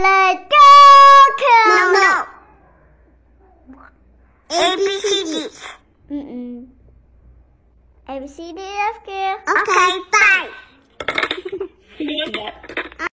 let go. No, no. A B C D. Mm mm. A B C D F G. Uh -huh.